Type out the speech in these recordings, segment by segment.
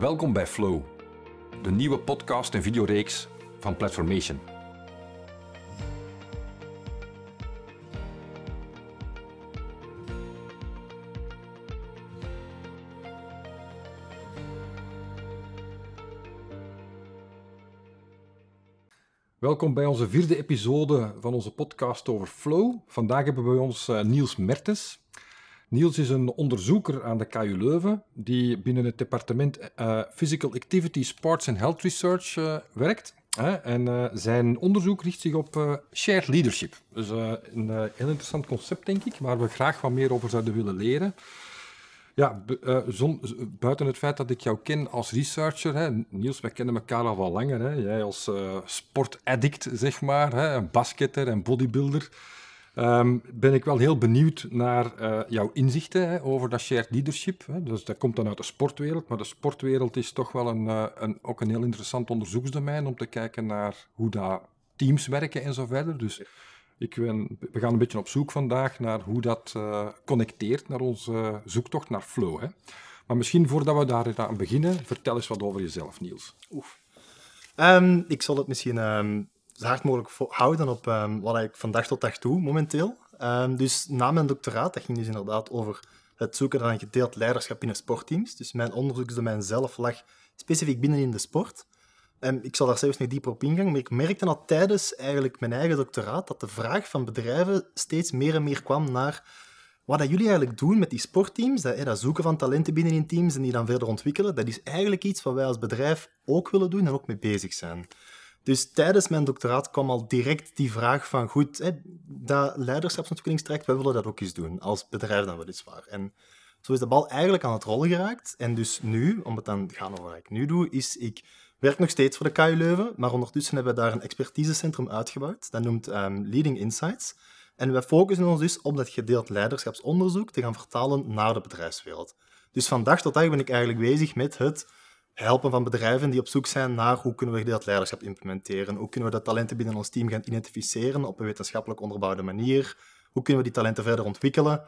Welkom bij Flow, de nieuwe podcast en videoreeks van Platformation. Welkom bij onze vierde episode van onze podcast over Flow. Vandaag hebben we bij ons eh, Niels Mertens. Niels is een onderzoeker aan de KU Leuven die binnen het departement eh, Physical Activity, Sports and Health Research eh, werkt. En eh, zijn onderzoek richt zich op shared leadership. Dus een heel interessant concept, denk ik, waar we graag wat meer over zouden willen leren. Ja, buiten het feit dat ik jou ken als researcher, hè, Niels, wij kennen elkaar al wat langer. Hè? Jij als sportaddict, zeg maar, hè, een basketter en bodybuilder. Ehm, ben ik wel heel benieuwd naar eh, jouw inzichten hè, over dat shared leadership. Hè. Dus dat komt dan uit de sportwereld, maar de sportwereld is toch wel een, eh, een, ook een heel interessant onderzoeksdomein om te kijken naar hoe dat teams werken en zo verder. Dus ik we gaan een beetje op zoek vandaag naar hoe dat eh, connecteert naar onze zoektocht naar flow. Hè. Maar misschien voordat we daar aan beginnen, vertel eens wat over jezelf, Niels. Oef. Ehm, ik zal het misschien ehm, zo hard mogelijk houden op ehm, wat ik van dag tot dag doe momenteel. Um, dus na mijn doctoraat, dat ging dus inderdaad over het zoeken naar een gedeeld leiderschap binnen sportteams. Dus mijn onderzoeksdomein zelf lag specifiek binnen in de sport. En ik zal daar zelfs nog dieper op ingaan, maar ik merkte al tijdens eigenlijk mijn eigen doctoraat dat de vraag van bedrijven steeds meer en meer kwam naar wat dat jullie eigenlijk doen met die sportteams, dat, dat zoeken van talenten binnen in teams en die dan verder ontwikkelen, dat is eigenlijk iets wat wij als bedrijf ook willen doen en ook mee bezig zijn. Dus tijdens mijn doctoraat kwam al direct die vraag van, goed, hè, dat leiderschapsontwikkelingstraject, wij willen dat ook eens doen, als bedrijf dan weliswaar. En zo is de bal eigenlijk aan het rollen geraakt. En dus nu, om het dan te gaan over wat ik nu doe, is ik werk nog steeds voor de KU Leuven, maar ondertussen hebben we daar een expertisecentrum uitgebouwd. Dat noemt ehm, Leading Insights. En we focussen ons dus op dat gedeeld leiderschapsonderzoek te gaan vertalen naar de bedrijfswereld. Dus vandaag tot dag ben ik eigenlijk bezig met het helpen van bedrijven die op zoek zijn naar hoe kunnen we dat leiderschap implementeren, hoe kunnen we dat talenten binnen ons team gaan identificeren op een wetenschappelijk onderbouwde manier, hoe kunnen we die talenten verder ontwikkelen.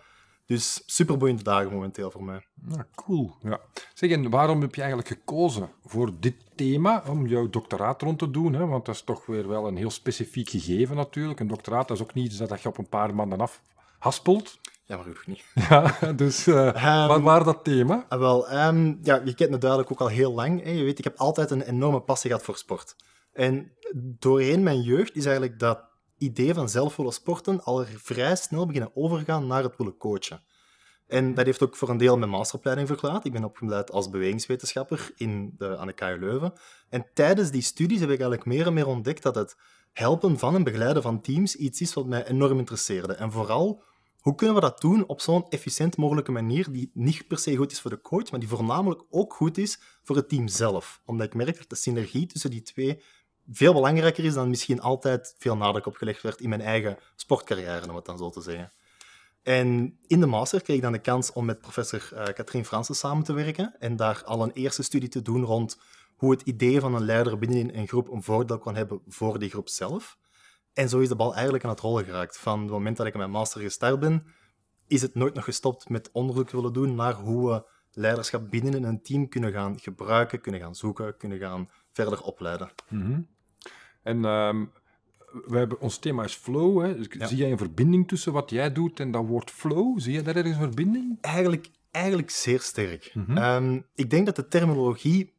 Dus superboeiende dagen momenteel voor mij. Ja, cool. Ja. Zeg, waarom heb je eigenlijk gekozen voor dit thema om jouw doctoraat rond te doen? Hè? Want dat is toch weer wel een heel specifiek gegeven natuurlijk. Een doctoraat dat is ook niet iets dat je op een paar maanden af haspelt. Ja, maar ook niet. Ja, dus wat eh, ehm, waren dat thema? Ah, wel, ehm, ja, je kent me duidelijk ook al heel lang. Hè. Je weet, ik heb altijd een enorme passie gehad voor sport. En doorheen mijn jeugd is eigenlijk dat idee van zelf sporten al vrij snel beginnen overgaan naar het willen coachen. En dat heeft ook voor een deel mijn masteropleiding verklaard. Ik ben opgeleid als bewegingswetenschapper in de, aan de KU Leuven. En tijdens die studies heb ik eigenlijk meer en meer ontdekt dat het helpen van en begeleiden van teams iets is wat mij enorm interesseerde. En vooral hoe kunnen we dat doen op zo'n efficiënt mogelijke manier die niet per se goed is voor de coach, maar die voornamelijk ook goed is voor het team zelf? Omdat ik merk dat de synergie tussen die twee veel belangrijker is dan misschien altijd veel nadruk opgelegd werd in mijn eigen sportcarrière, om het dan zo te zeggen. En in de master kreeg ik dan de kans om met professor uh, eh, Katrien Fransen samen te werken en daar al een eerste studie te doen rond hoe het idee van een leider binnen een groep een voordeel kan hebben voor die groep zelf. En zo is de bal eigenlijk aan het rollen geraakt. Van het moment dat ik met master gestart ben, is het nooit nog gestopt met onderzoek willen doen naar hoe we leiderschap binnen een team kunnen gaan gebruiken, kunnen gaan zoeken, kunnen gaan verder opleiden. Mm En ehm, we hebben, ons thema is flow. Hè? Dus Zie jij een verbinding tussen wat jij doet en dat woord flow? Zie je daar ergens een verbinding? Eigenlijk, eigenlijk zeer sterk. Mhm. Ehm, ik denk dat de terminologie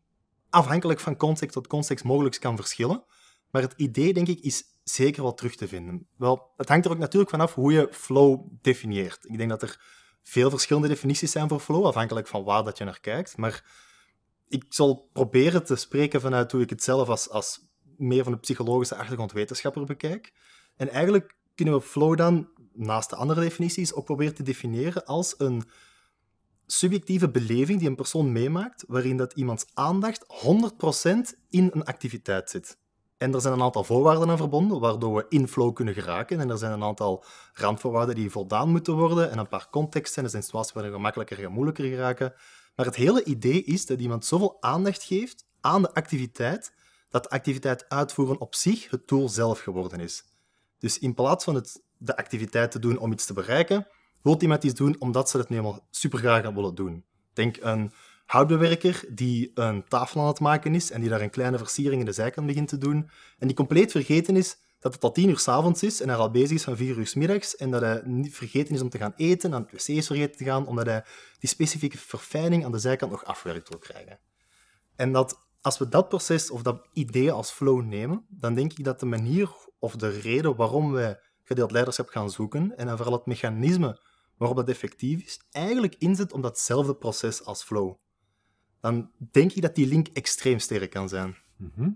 afhankelijk van context tot context mogelijk kan verschillen. Maar het idee, denk ik, is zeker wat terug te vinden. Wel, het hangt er ook natuurlijk vanaf hoe je flow definieert. Ik denk dat er veel verschillende definities zijn voor flow, afhankelijk van waar dat je naar kijkt. Maar ik zal proberen te spreken vanuit hoe ik het zelf als, als meer van de psychologische achtergrondwetenschapper bekijk. En eigenlijk kunnen we flow dan, naast de andere definities, ook proberen te definiëren als een subjectieve beleving die een persoon meemaakt, waarin dat iemands aandacht 100% in een activiteit zit. En er zijn een aantal voorwaarden aan verbonden, waardoor we in flow kunnen geraken. En er zijn een aantal randvoorwaarden die voldaan moeten worden en een paar contexten en zijn situaties waarin we makkelijker en moeilijker geraken. Maar het hele idee is dat iemand zoveel aandacht geeft aan de activiteit, dat de activiteit uitvoeren op zich het doel zelf geworden is. Dus in plaats van het, de activiteit te doen om iets te bereiken, wil iemand iets doen omdat ze het nu helemaal super graag willen doen. Denk een houtbewerker die een tafel aan het maken is en die daar een kleine versiering in de zijkant begint te doen. En die compleet vergeten is dat het al tien uur s'avonds is en hij al bezig is van vier uur s middags en dat hij niet vergeten is om te gaan eten, aan het wc is vergeten te gaan, omdat hij die specifieke verfijning aan de zijkant nog afwerkt wil krijgen. En dat als we dat proces of dat idee als flow nemen, dan denk ik dat de manier of de reden waarom we gedeeld leiderschap gaan zoeken en dan vooral het mechanisme waarop dat effectief is, eigenlijk inzet om datzelfde proces als flow dan denk ik dat die link extreem sterk kan zijn. Mhm.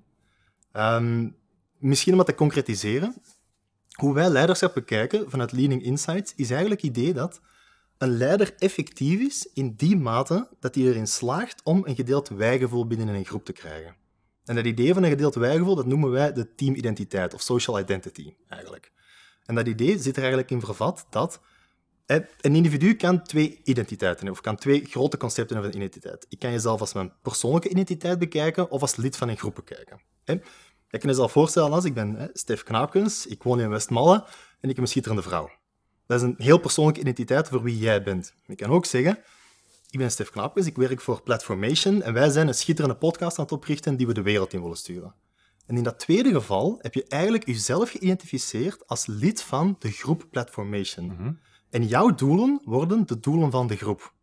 Ehm, misschien om dat te concretiseren. Hoe wij leiderschap bekijken vanuit Leaning Insights is eigenlijk het idee dat een leider effectief is in die mate dat hij erin slaagt om een gedeeld wijgevoel binnen een groep te krijgen. En dat idee van een gedeeld wijgevoel, dat noemen wij de teamidentiteit of social identity eigenlijk. En dat idee zit er eigenlijk in vervat dat een individu kan twee identiteiten hebben, of kan twee grote concepten hebben van identiteit. Ik kan jezelf als mijn persoonlijke identiteit bekijken of als lid van een groep bekijken. Je kan jezelf voorstellen als ik ben Stef Knaapkens, ik woon in Westmalle en ik heb een schitterende vrouw. Dat is een heel persoonlijke identiteit voor wie jij bent. Ik kan ook zeggen, ik ben Stef Knaapkens, ik werk voor Platformation en wij zijn een schitterende podcast aan het oprichten die we de wereld in willen sturen. En in dat tweede geval heb je eigenlijk jezelf geïdentificeerd als lid van de groep Platformation. Mhm. En jouw doelen worden de doelen van de groep.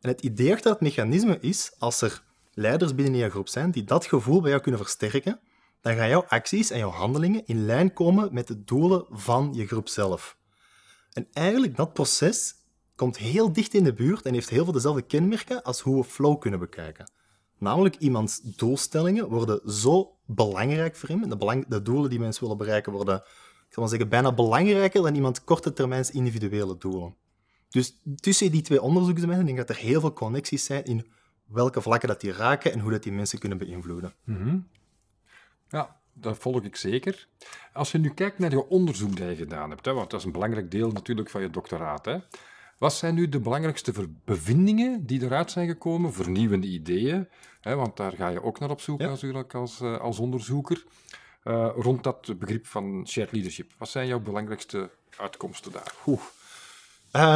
En het idee achter dat mechanisme is, als er leiders binnen je groep zijn die dat gevoel bij jou kunnen versterken, dan gaan jouw acties en jouw handelingen in lijn komen met de doelen van je groep zelf. En eigenlijk dat proces komt heel dicht in de buurt en heeft heel veel dezelfde kenmerken als hoe we flow kunnen bekijken. Namelijk, iemands doelstellingen worden zo belangrijk voor hem, en de, de doelen die mensen willen bereiken worden ik maar zeggen, bijna belangrijker dan iemand korte termijns individuele doelen. Dus tussen die twee onderzoeksmomenten denk ik dat er heel veel connecties zijn in welke vlakken dat die raken en hoe dat die mensen kunnen beïnvloeden. Mhm. Ja, dat volg ik zeker. Als je nu kijkt naar je onderzoek dat je gedaan hebt, hè, want dat is een belangrijk deel natuurlijk van je doctoraat. Hè. Wat zijn nu de belangrijkste bevindingen die eruit zijn gekomen, vernieuwende ideeën? Hè, want daar ga je ook naar op zoek ja. als, eh, als onderzoeker. Eh, rond dat begrip van shared leadership. Wat zijn jouw belangrijkste uitkomsten daar?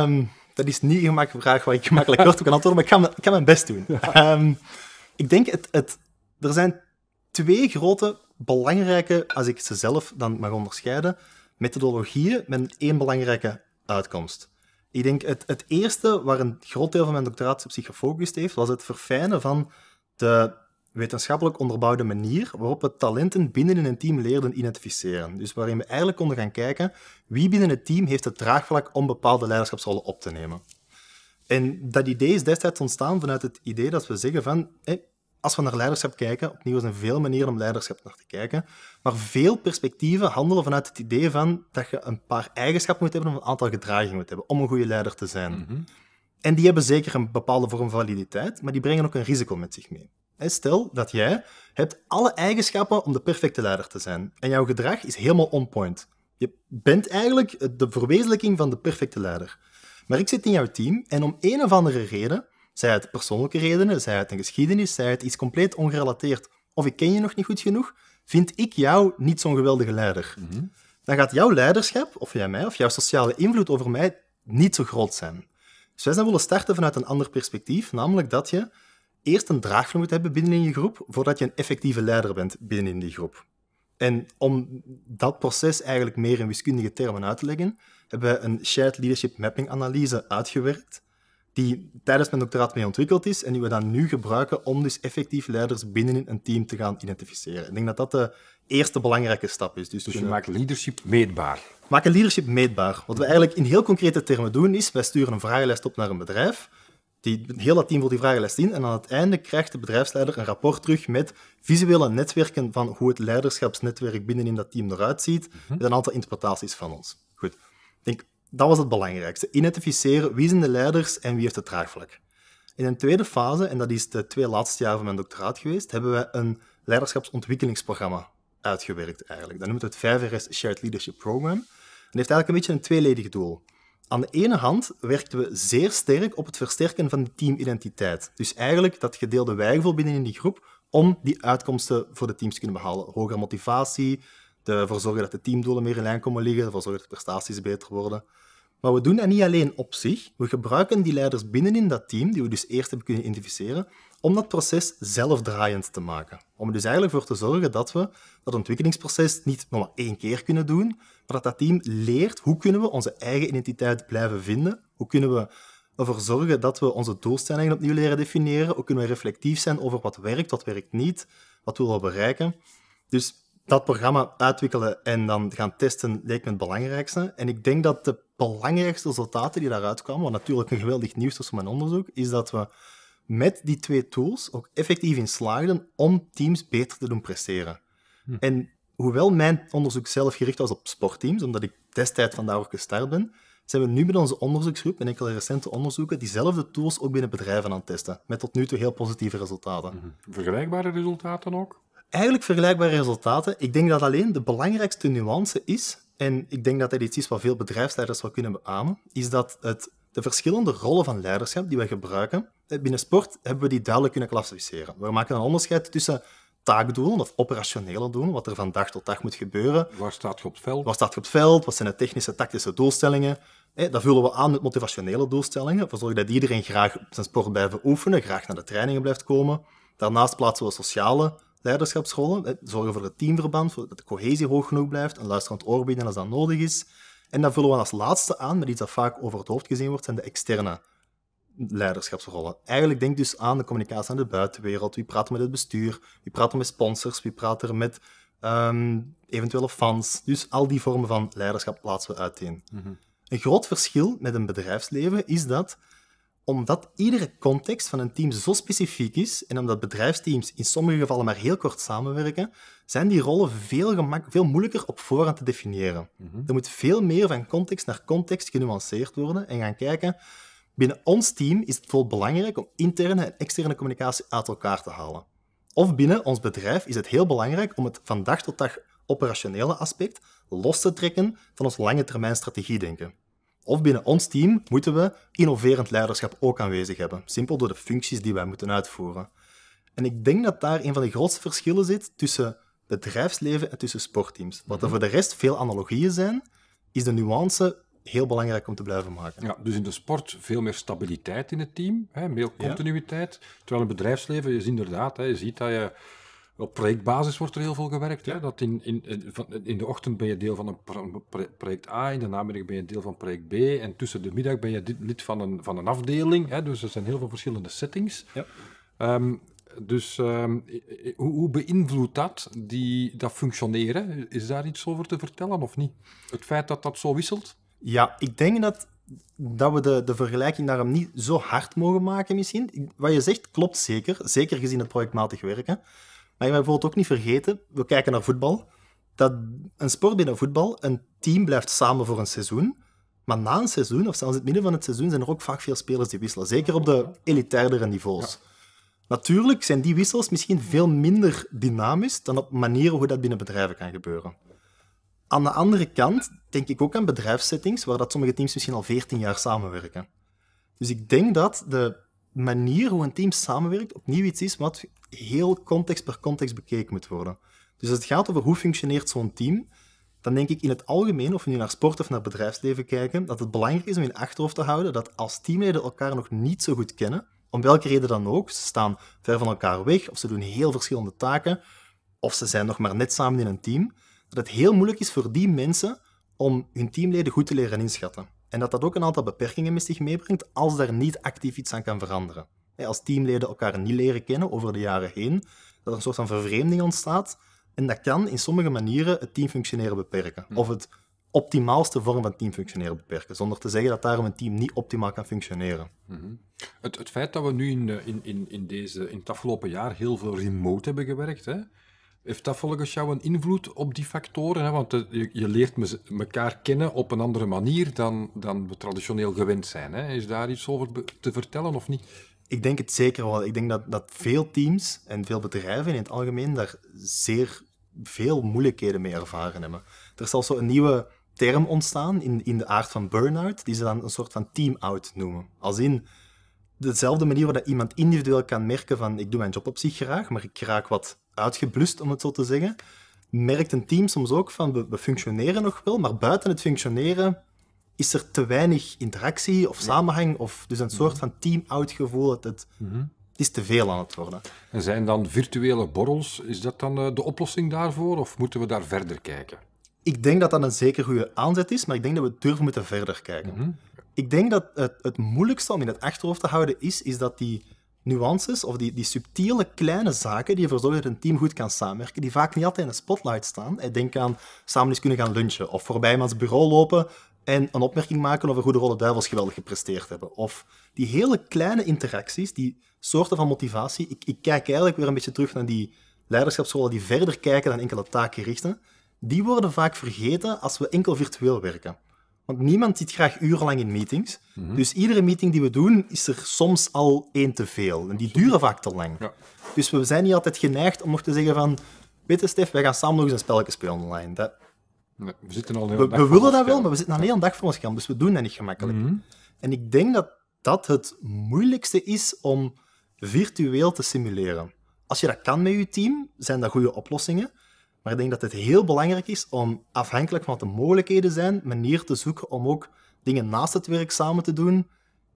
Um, dat is niet een gemakkelijke vraag waar ik gemakkelijk kort op kan antwoorden, maar ik ga, ik mijn best doen. Ehm, ik denk, het, het, er zijn twee grote belangrijke, als ik ze zelf dan mag onderscheiden, methodologieën met één belangrijke uitkomst. Ik denk het, het eerste waar een groot deel van mijn doctoraat op zich gefocust heeft, was het verfijnen van de wetenschappelijk onderbouwde manier waarop we talenten binnen een team leerden identificeren. Dus waarin we eigenlijk konden gaan kijken wie binnen het team heeft het draagvlak om bepaalde leiderschapsrollen op te nemen. En dat idee is destijds ontstaan vanuit het idee dat we zeggen van, als we naar leiderschap kijken, opnieuw zijn veel manieren om leiderschap naar te kijken, maar veel perspectieven handelen vanuit het idee van dat je een paar eigenschappen moet hebben of een aantal gedragingen moet hebben om een goede leider te zijn. Mhm. En die hebben zeker een bepaalde vorm van validiteit, maar die brengen ook een risico met zich mee. Stel dat jij hebt alle eigenschappen om de perfecte leider te zijn. En jouw gedrag is helemaal on point. Je bent eigenlijk de verwezenlijking van de perfecte leider. Maar ik zit in jouw team en om een of andere reden, zij het persoonlijke redenen, zij het een geschiedenis, zij het iets compleet ongerelateerd, of ik ken je nog niet goed genoeg, vind ik jou niet zo'n geweldige leider. Mhm. Dan gaat jouw leiderschap, of jij mij, of jouw sociale invloed over mij niet zo groot zijn. Dus wij zijn willen starten vanuit een ander perspectief, namelijk dat je eerst een draagvlak moet hebben binnen in je groep, voordat je een effectieve leider bent binnen in die groep. En om dat proces eigenlijk meer in wiskundige termen uit te leggen, hebben we een Shared Leadership Mapping Analyse uitgewerkt, die tijdens mijn doctoraat mee ontwikkeld is en die we dan nu gebruiken om dus effectief leiders binnen een team te gaan identificeren. Ik denk dat dat de eerste belangrijke stap is. Dus, dus je maakt leadership meetbaar. Maak een leadership meetbaar. Wat we eigenlijk in heel concrete termen doen is, wij sturen een vragenlijst op naar een bedrijf die, heel dat team wil die vragenlijst in en aan het einde krijgt de bedrijfsleider een rapport terug met visuele netwerken van hoe het leiderschapsnetwerk binnenin dat team eruit ziet, mhm. met een aantal interpretaties van ons. Goed, ik denk, dat was het belangrijkste. Identificeren wie zijn de leiders en wie heeft het draagvlak. In een tweede fase, en dat is de twee laatste jaar van mijn doctoraat geweest, hebben we een leiderschapsontwikkelingsprogramma uitgewerkt eigenlijk. Dat we het 5RS Shared Leadership Program. En heeft eigenlijk een beetje een tweeledig doel aan de ene hand werkten we zeer sterk op het versterken van de teamidentiteit. Dus eigenlijk dat gedeelde wijgevoel binnen in die groep om die uitkomsten voor de teams te kunnen behalen. Hogere motivatie, ervoor zorgen dat de teamdoelen meer in lijn komen liggen, ervoor zorgen dat de prestaties beter worden. Maar we doen dat niet alleen op zich. We gebruiken die leiders binnenin dat team, die we dus eerst hebben kunnen identificeren, om dat proces zelfdraaiend te maken. Om er dus eigenlijk voor te zorgen dat we dat ontwikkelingsproces niet nog maar één keer kunnen doen, maar dat dat team leert hoe kunnen we onze eigen identiteit blijven vinden, hoe kunnen we ervoor zorgen dat we onze doelstellingen opnieuw leren definiëren, hoe kunnen we reflectief zijn over wat werkt, wat werkt niet, wat willen we bereiken. Dus dat programma uitwikkelen en dan gaan testen leek me het belangrijkste. En ik denk dat de belangrijkste resultaten die daaruit kwamen, wat natuurlijk een geweldig nieuws was van mijn onderzoek, is dat we met die twee tools ook effectief in slaagden om teams beter te doen presteren. Hm. En hoewel mijn onderzoek zelf gericht was op sportteams, omdat ik destijds vandaag ook gestart ben, zijn we nu met onze onderzoeksgroep en enkele recente onderzoeken diezelfde tools ook binnen bedrijven aan het testen. Met tot nu toe heel positieve resultaten. Hm. Vergelijkbare resultaten ook? Eigenlijk vergelijkbare resultaten. Ik denk dat alleen de belangrijkste nuance is, en ik denk dat dat iets is wat veel bedrijfsleiders wel kunnen beamen, is dat het de verschillende rollen van leiderschap die we gebruiken, eh, binnen sport hebben we die duidelijk kunnen klassificeren. We maken een onderscheid tussen taakdoelen of operationele doelen wat er van dag tot dag moet gebeuren. Waar staat je op het veld? staat op het veld? Wat zijn de technische, tactische doelstellingen? Eh, dat vullen we aan met motivationele doelstellingen. We zorgen dat iedereen graag zijn sport blijft oefenen, graag naar de trainingen blijft komen. Daarnaast plaatsen we sociale leiderschapsrollen. Eh, zorgen voor het teamverband, dat de cohesie hoog genoeg blijft, een luisterend oor bieden als dat nodig is. En dan vullen we als laatste aan met iets dat vaak over het hoofd gezien wordt, zijn de externe leiderschapsrollen. Eigenlijk denk dus aan de communicatie aan de buitenwereld. Wie praat er met het bestuur? Wie praat er met sponsors? Wie praat er met ehm, eventuele fans? Dus al die vormen van leiderschap plaatsen we uiteen. Mhm. Een groot verschil met een bedrijfsleven is dat omdat iedere context van een team zo specifiek is en omdat bedrijfsteams in sommige gevallen maar heel kort samenwerken, zijn die rollen veel, gemak, veel moeilijker op voorhand te definiëren. Mhm. Er moet veel meer van context naar context genuanceerd worden en gaan kijken. Binnen ons team is het bijvoorbeeld belangrijk om interne en externe communicatie uit elkaar te halen. Of binnen ons bedrijf is het heel belangrijk om het van dag tot dag operationele aspect los te trekken van ons lange termijn strategie denken. Of binnen ons team moeten we innoverend leiderschap ook aanwezig hebben, simpel door de functies die wij moeten uitvoeren. En ik denk dat daar een van de grootste verschillen zit tussen bedrijfsleven en tussen sportteams. Wat er mhm. voor de rest veel analogieën zijn, is de nuance heel belangrijk om te blijven maken. Ja, dus in de sport veel meer stabiliteit in het team, hè, meer continuïteit. Terwijl in het bedrijfsleven is inderdaad, hè, je ziet dat je... Op projectbasis wordt er heel veel gewerkt. Hè? Dat in, in, in de ochtend ben je deel van een project A, in de namiddag ben je deel van project B en tussen de middag ben je lid van een, van een afdeling. Hè? Dus er zijn heel veel verschillende settings. Ja. Ehm, dus ehm, hoe, hoe, beïnvloedt dat die, dat functioneren? Is daar iets over te vertellen of niet? Het feit dat dat zo wisselt? Ja, ik denk dat, dat we de, de vergelijking daarom niet zo hard mogen maken misschien. Wat je zegt klopt zeker, zeker gezien het projectmatig werken. Maar je mag bijvoorbeeld ook niet vergeten, we kijken naar voetbal, dat een sport binnen voetbal, een team blijft samen voor een seizoen. Maar na een seizoen, of zelfs in het midden van het seizoen, zijn er ook vaak veel spelers die wisselen. Zeker op de elitairdere niveaus. Natuurlijk zijn die wissels misschien veel minder dynamisch dan op manieren hoe dat binnen bedrijven kan gebeuren. Aan de andere kant denk ik ook aan bedrijfssettings waar dat sommige teams misschien al 14 jaar samenwerken. Dus ik denk dat de manier hoe een team samenwerkt opnieuw iets is wat heel context per context bekeken moet worden. Dus als het gaat over hoe functioneert zo'n team, dan denk ik in het algemeen, of we nu naar sport of naar bedrijfsleven kijken, dat het belangrijk is om in achterhoofd te houden dat als teamleden elkaar nog niet zo goed kennen, om welke reden dan ook, ze staan ver van elkaar weg, of ze doen heel verschillende taken, of ze zijn nog maar net samen in een team, dat het heel moeilijk is voor die mensen om hun teamleden goed te leren inschatten. En dat dat ook een aantal beperkingen met zich meebrengt als daar niet actief iets aan kan veranderen. Als teamleden elkaar niet leren kennen over de jaren heen, dat er een soort van vervreemding ontstaat. En dat kan in sommige manieren het teamfunctioneren beperken. Hm. Of het optimaalste vorm van teamfunctioneren beperken. Zonder te zeggen dat daarom een team niet optimaal kan functioneren. Mhm. het, het, feit dat we nu in, in, in, in, deze, in het afgelopen jaar heel veel remote hebben gewerkt, hè, heeft dat volgens jou een invloed op die factoren? Hè? Want eh, je, je leert me, elkaar kennen op een andere manier dan, dan we traditioneel gewend zijn. Hè? Is daar iets over te vertellen of niet? Ik denk het zeker wel. Ik denk dat, dat veel teams en veel bedrijven in het algemeen daar zeer veel moeilijkheden mee ervaren hebben. Er is zo een nieuwe term ontstaan in, in de aard van burn-out, die ze dan een soort van team-out noemen. Als in dezelfde manier waar dat iemand individueel kan merken van ik doe mijn job op zich graag, maar ik raak wat uitgeblust, om het zo te zeggen, merkt een team soms ook van we, functioneren nog wel, maar buiten het functioneren is er te weinig interactie of samenhang, of dus een soort mhm. van team-out gevoel. Het, mhm. het, is te veel aan het worden. En zijn dan virtuele borrels, is dat dan eh, de oplossing daarvoor, of moeten we daar verder kijken? Ik denk dat dat een zeker goede aanzet is, maar ik denk dat we durven moeten verder kijken. Mhm. Ik denk dat het, het moeilijkste om in het achterhoofd te houden is, is dat die nuances of die, die subtiele kleine zaken die ervoor zorgen dat een team goed kan samenwerken, die vaak niet altijd in de spotlight staan. Ik denk aan samen eens kunnen gaan lunchen of voorbij iemands bureau lopen en een opmerking maken over hoe de Rolle Duivels geweldig gepresteerd hebben. Of die hele kleine interacties, die soorten van motivatie. Ik, ik kijk eigenlijk weer een beetje terug naar die leiderschapsrollen die verder kijken dan enkele taken richten die worden vaak vergeten als we enkel virtueel werken. Want niemand zit graag urenlang in meetings. Mhm. Dus iedere meeting die we doen, is er soms al één te veel. En die duren vaak te lang. Dus we zijn niet altijd geneigd om nog te zeggen van... Weet je, Stef, wij gaan samen nog eens een spelletje spelen online. Dat... we zitten al willen dat wel, maar we zitten al een hele dag voor ons scherm. Dus we doen dat niet gemakkelijk. Mhm. En ik denk dat dat het moeilijkste is om virtueel te simuleren. Als je dat kan met je team, zijn dat goede oplossingen. Maar ik denk dat het heel belangrijk is om, afhankelijk van wat de mogelijkheden zijn, manier te zoeken om ook dingen naast het werk samen te doen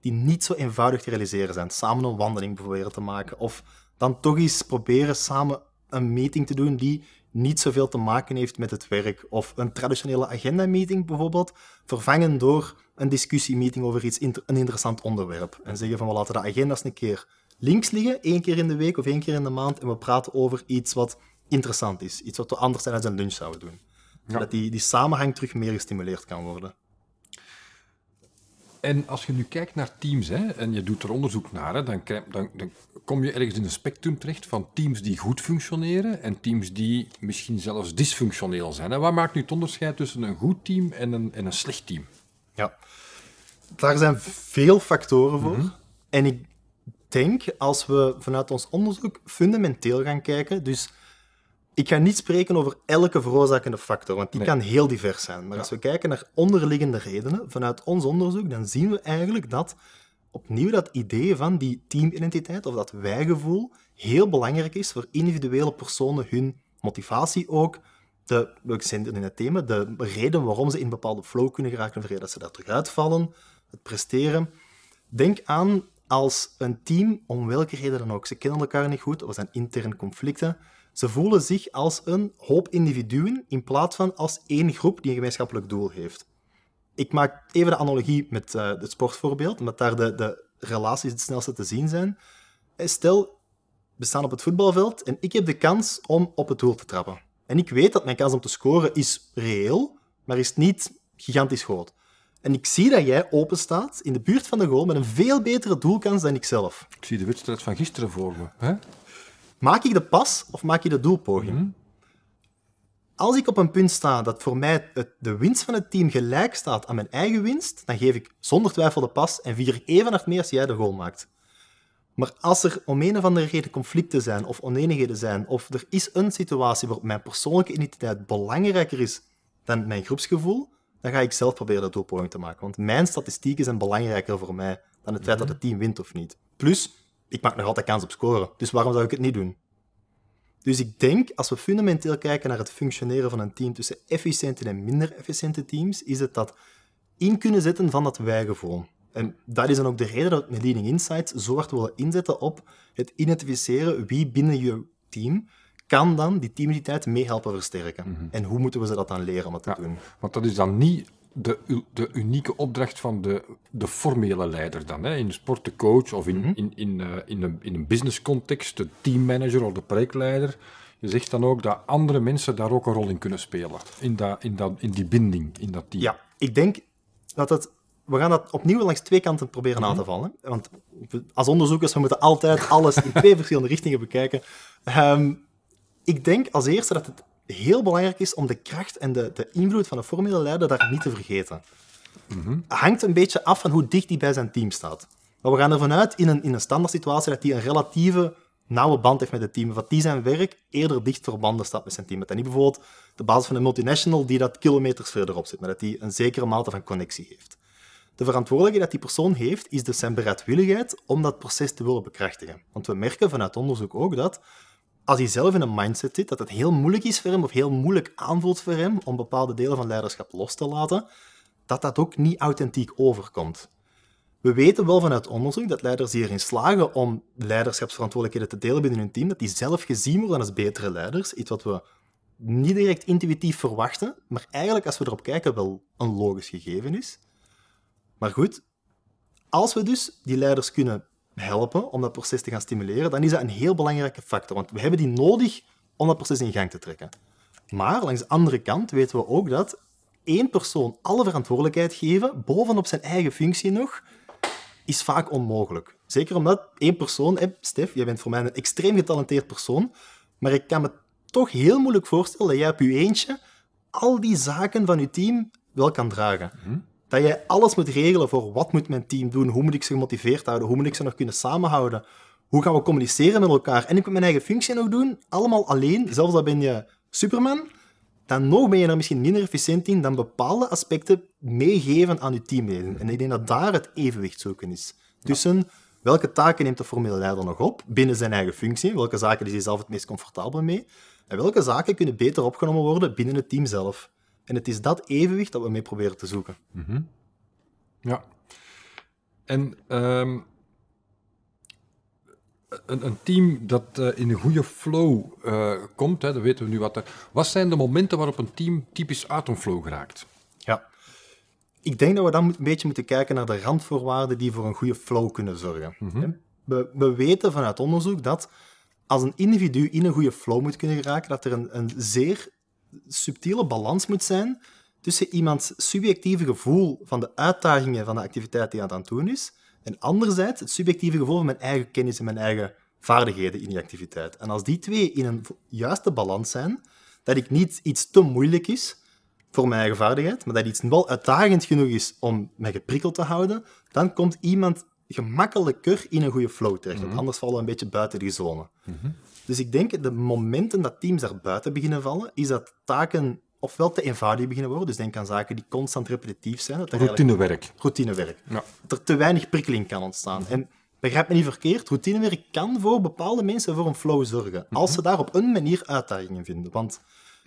die niet zo eenvoudig te realiseren zijn. Samen een wandeling proberen te maken. Of dan toch eens proberen samen een meeting te doen die niet zoveel te maken heeft met het werk. Of een traditionele agenda-meeting bijvoorbeeld, vervangen door een discussiemeting over iets een interessant onderwerp. En zeggen van we laten de agenda's een keer links liggen, één keer in de week of één keer in de maand, en we praten over iets wat interessant is. Iets wat we anders tijdens een lunch zouden doen. Dat die, die samenhang terug meer gestimuleerd kan worden. En als je nu kijkt naar teams hè, en je doet er onderzoek naar, dan, dan, dan, kom je ergens in een spectrum terecht van teams die goed functioneren en teams die misschien zelfs dysfunctioneel zijn. En wat maakt nu het onderscheid tussen een goed team en een, en een slecht team? Ja, daar zijn veel factoren voor. Mhm. En ik denk als we vanuit ons onderzoek fundamenteel gaan kijken, dus ik ga niet spreken over elke veroorzakende factor, want die kan heel divers zijn. Maar als we kijken naar onderliggende redenen vanuit ons onderzoek, dan zien we eigenlijk dat opnieuw dat idee van die teamidentiteit of dat wijgevoel heel belangrijk is voor individuele personen, hun motivatie ook, de, in het thema, de reden waarom ze in een bepaalde flow kunnen geraken, of dat ze daar terug uitvallen, het presteren. Denk aan als een team, om welke reden dan ook, ze kennen elkaar niet goed, er zijn interne conflicten, ze voelen zich als een hoop individuen in plaats van als één groep die een gemeenschappelijk doel heeft. Ik maak even de analogie met eh, het sportvoorbeeld, omdat daar de, de relaties het snelste te zien zijn. Eh, stel, we staan op het voetbalveld en ik heb de kans om op het doel te trappen. En ik weet dat mijn kans om te scoren is reëel, maar is niet gigantisch groot. En ik zie dat jij openstaat in de buurt van de goal met een veel betere doelkans dan ik zelf. Ik zie de wedstrijd van gisteren voor me. Hè? Maak ik de pas of maak je de doelpoging? Mhm. Als ik op een punt sta dat voor mij de winst van het team gelijk staat aan mijn eigen winst, dan geef ik zonder twijfel de pas en vier ik even hard mee als jij de goal maakt. Maar als er om een of andere reden conflicten zijn of oneenigheden zijn, of er is een situatie waarop mijn persoonlijke identiteit belangrijker is dan mijn groepsgevoel, dan ga ik zelf proberen dat doelpoging te maken. Want mijn statistieken zijn belangrijker voor mij dan het feit mhm. dat het team wint of niet. Plus, ik maak nog altijd kans op scoren. Dus waarom zou ik het niet doen? Dus ik denk, als we fundamenteel kijken naar het functioneren van een team tussen efficiënte en minder efficiënte teams, is het dat in kunnen zetten van dat wijgevoel. En dat is dan ook de reden dat we met Leading Insights zo hard willen inzetten op het identificeren wie binnen je team kan dan die teamidentiteit meehelpen versterken. Mhm. En hoe moeten we ze dat dan leren om dat te doen? Want dat is dan niet de, de unieke opdracht van de, de formele leider dan. Hè? In de sport de coach of in, mhm. in, in, eh, in, een, in een business context de teammanager of de projectleider. Je zegt dan ook dat andere mensen daar ook een rol in kunnen spelen. In, dat, in, dat, in die binding, in dat team. Ja, ik denk dat het we gaan dat opnieuw langs twee kanten proberen mm aan te vallen. Want als onderzoekers, we moeten altijd alles in twee verschillende richtingen bekijken. Ehm, ik denk als eerste dat het heel belangrijk is om de kracht en de, de invloed van de leider daar niet te vergeten. Mm Hangt een beetje af van hoe dicht hij bij zijn team staat. Maar we gaan ervan uit in een, in een standaard situatie dat hij een relatieve nauwe band heeft met het team. Dat die zijn werk eerder dicht verbanden staat met zijn team. Dat hij niet bijvoorbeeld de basis van een multinational die dat kilometers verderop zit, maar dat hij een zekere mate van connectie heeft. De verantwoordelijkheid dat die persoon heeft, is dus zijn bereidwilligheid om dat proces te willen bekrachtigen. Want we merken vanuit onderzoek ook dat als hij zelf in een mindset zit dat het heel moeilijk is voor hem of heel moeilijk aanvoelt voor hem om bepaalde delen van leiderschap los te laten, dat dat ook niet authentiek overkomt. We weten wel vanuit onderzoek dat leiders die erin slagen om leiderschapsverantwoordelijkheden te delen binnen hun team, dat die zelf gezien worden als betere leiders. Iets wat we niet direct intuïtief verwachten, maar eigenlijk als we erop kijken wel een logisch gegeven is. Maar goed, als we dus die leiders kunnen helpen om dat proces te gaan stimuleren, dan is dat een heel belangrijke factor. Want we hebben die nodig om dat proces in gang te trekken. Maar langs de andere kant weten we ook dat één persoon alle verantwoordelijkheid geven, bovenop zijn eigen functie nog, is vaak onmogelijk. Zeker omdat één persoon, hey, Stef, jij bent voor mij een extreem getalenteerd persoon, maar ik kan me toch heel moeilijk voorstellen dat jij op je eentje al die zaken van je team wel kan dragen. Mhm. Dat jij alles moet regelen voor wat moet mijn team doen, hoe moet ik ze gemotiveerd houden, hoe moet ik ze nog kunnen samenhouden, hoe gaan we communiceren met elkaar en ik moet mijn eigen functie nog doen, allemaal alleen, zelfs al ben je Superman, dan nog ben je er misschien minder efficiënt in dan bepaalde aspecten meegeven aan je teamleden. En ik denk dat daar het evenwicht zoeken is. Tussen welke taken neemt de formele leider nog op binnen zijn eigen functie, welke zaken is hij zelf het meest comfortabel mee, en welke zaken kunnen beter opgenomen worden binnen het team zelf. En het is dat evenwicht dat we mee proberen te zoeken. Mhm. Ja. En ehm, een, een, team dat eh, in een goede flow eh, komt, hè, dan weten we nu wat er... Wat zijn de momenten waarop een team typisch uit een flow geraakt? Ja. Ik denk dat we dan een beetje moeten kijken naar de randvoorwaarden die voor een goede flow kunnen zorgen. Mhm. we, we weten vanuit onderzoek dat als een individu in een goede flow moet kunnen geraken, dat er een, een zeer subtiele balans moet zijn tussen iemands subjectieve gevoel van de uitdagingen van de activiteit die aan het doen is, en anderzijds het subjectieve gevoel van mijn eigen kennis en mijn eigen vaardigheden in die activiteit. En als die twee in een juiste balans zijn, dat ik niet iets te moeilijk is voor mijn eigen vaardigheid, maar dat iets wel uitdagend genoeg is om mij geprikkeld te houden, dan komt iemand gemakkelijker in een goede flow terecht. Mhm. anders vallen we een beetje buiten die zone. Mhm. Dus ik denk, de momenten dat teams daar buiten beginnen vallen, is dat taken ofwel te eenvoudig beginnen worden. Dus denk aan zaken die constant repetitief zijn. Dat routinewerk. Routinewerk. Ja. Dat er te weinig prikkeling kan ontstaan. En begrijp me niet verkeerd, routinewerk kan voor bepaalde mensen voor een flow zorgen. Mhm. Als ze daar op een manier uitdagingen vinden. Want